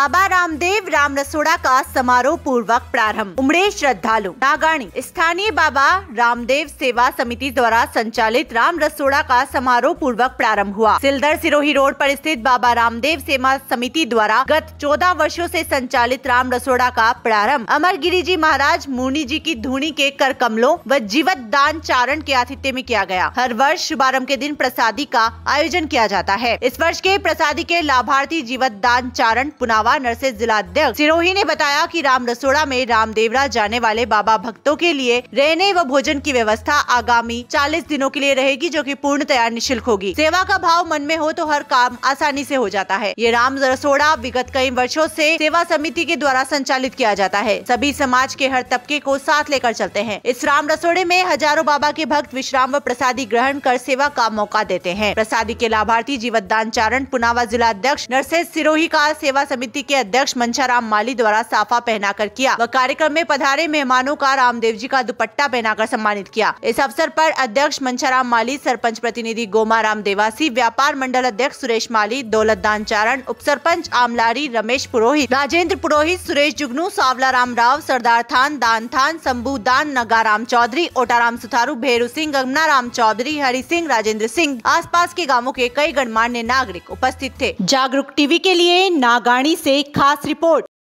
बाबा रामदेव राम रसोड़ा का समारोह पूर्वक प्रारंभ उमड़े श्रद्धालु नागाणी स्थानीय बाबा रामदेव सेवा समिति द्वारा संचालित राम रसोड़ा का समारोह पूर्वक प्रारंभ हुआ सिलदर सिरोही रोड पर स्थित बाबा रामदेव सेवा समिति द्वारा गत 14 वर्षों से संचालित राम रसोड़ा का प्रारंभ अमर गिरी जी महाराज मुर्नी जी की धूनी के कर कमलों व जीवत दान चारण के आतिथ्य में किया गया हर वर्ष शुभारम्भ के दिन प्रसादी का आयोजन किया जाता है इस वर्ष के प्रसादी के लाभार्थी जीवत दान चारण पुनावा बाबा नरसे जिलाध्यक्ष सिरोही ने बताया कि राम रसोड़ा में रामदेवरा जाने वाले बाबा भक्तों के लिए रहने व भोजन की व्यवस्था आगामी चालीस दिनों के लिए रहेगी जो की पूर्णतया निःशुल्क होगी सेवा का भाव मन में हो तो हर काम आसानी ऐसी हो जाता है ये राम रसोड़ा विगत कई वर्षो से सेवा समिति के द्वारा संचालित किया जाता है सभी समाज के हर तबके को साथ लेकर चलते हैं इस राम रसोड़े में हजारों बाबा के भक्त विश्राम व प्रसादी ग्रहण कर सेवा का मौका देते हैं प्रसादी के लाभार्थी जीवत दान चारण पुनावा जिला अध्यक्ष नरसेज सिरोही का सेवा समिति समिति के अध्यक्ष मंशाराम माली द्वारा साफा पहनाकर किया व कार्यक्रम में पधारे मेहमानों का रामदेव जी का दुपट्टा पहनाकर सम्मानित किया इस अवसर पर अध्यक्ष मंशाराम माली सरपंच प्रतिनिधि गोमा राम देवासी व्यापार मंडल अध्यक्ष सुरेश माली दौलत दान चारण उप सरपंच आमलारी रमेश पुरोहित राजेंद्र पुरोहित सुरेश जुगनू सावला राम राव सरदार थान दान थान शंभू दान नगाराम चौधरी ओटाराम सुथारू भेरू सिंह गंगना राम चौधरी हरि सिंह राजेंद्र सिंह आसपास के गांवों के कई गणमान्य नागरिक उपस्थित थे जागरूक टीवी के लिए नागाणी से से एक खास रिपोर्ट